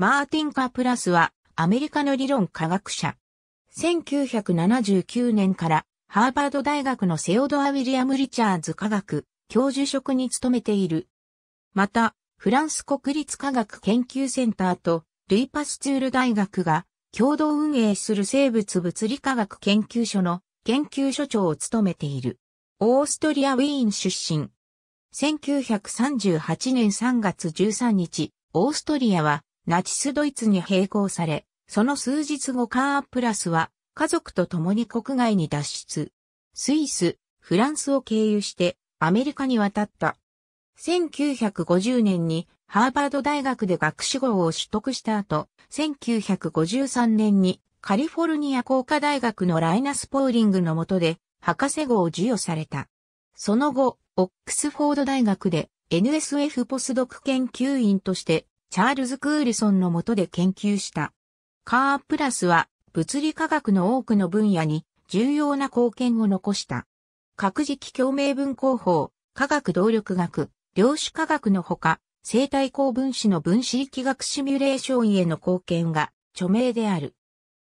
マーティン・カプラスはアメリカの理論科学者。1979年からハーバード大学のセオドア・ウィリアム・リチャーズ科学教授職に勤めている。また、フランス国立科学研究センターとルイ・パスチュール大学が共同運営する生物物理科学研究所の研究所長を務めている。オーストリア・ウィーン出身。1938年3月13日、オーストリアはナチスドイツに並行され、その数日後カーアプラスは家族と共に国外に脱出。スイス、フランスを経由してアメリカに渡った。1950年にハーバード大学で学士号を取得した後、1953年にカリフォルニア工科大学のライナス・ポーリングの下で博士号を授与された。その後、オックスフォード大学で NSF ポスドク研究員としてチャールズ・クールソンの下で研究した。カープラスは物理科学の多くの分野に重要な貢献を残した。核磁気共鳴分光法、化学動力学、量子化学のほか、生体高分子の分子力学シミュレーションへの貢献が著名である。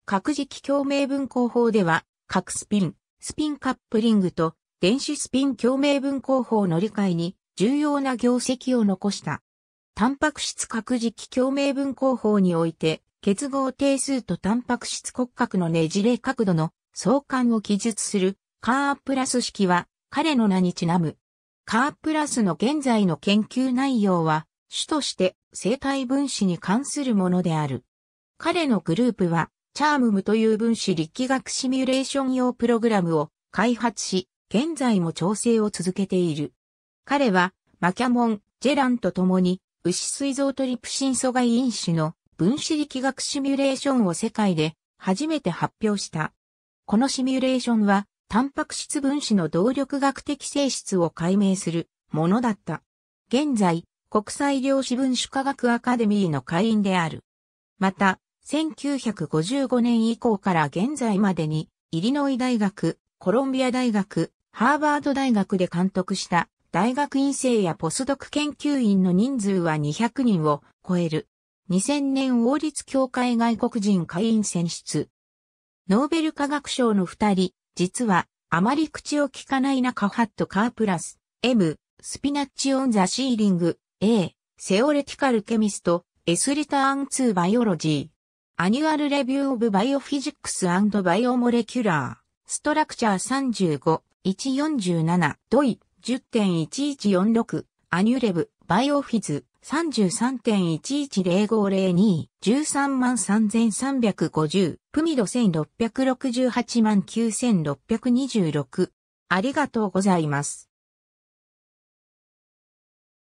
核磁気共鳴分光法では、核スピン、スピンカップリングと電子スピン共鳴分光法の理解に重要な業績を残した。タンパク質核磁気共鳴分光法において、結合定数とタンパク質骨格のねじれ角度の相関を記述するカープラス式は彼の名にちなむ。カープラスの現在の研究内容は主として生体分子に関するものである。彼のグループはチャームムという分子力学シミュレーション用プログラムを開発し、現在も調整を続けている。彼はマキャモン、ジェランと共に牛水臓トリプシン阻害因子の分子力学シミュレーションを世界で初めて発表した。このシミュレーションは、タンパク質分子の動力学的性質を解明するものだった。現在、国際量子分子科学アカデミーの会員である。また、1955年以降から現在までに、イリノイ大学、コロンビア大学、ハーバード大学で監督した大学院生やポスドク研究員の人数は200人を超える。2000年王立協会外国人会員選出。ノーベル科学賞の二人、実は、あまり口を聞かない中ハットカープラス、M、スピナッチオンザシーリング、A、セオレティカルケミスト、S リターン2バイオロジー。アニュアルレビューオブバイオフィジックスバイオモレキュラー、ストラクチャー35、147、ドイ、10.1146、アニュレブ、バイオフィズ、33.110502、133,350、プミド1668 9626。ありがとうございます。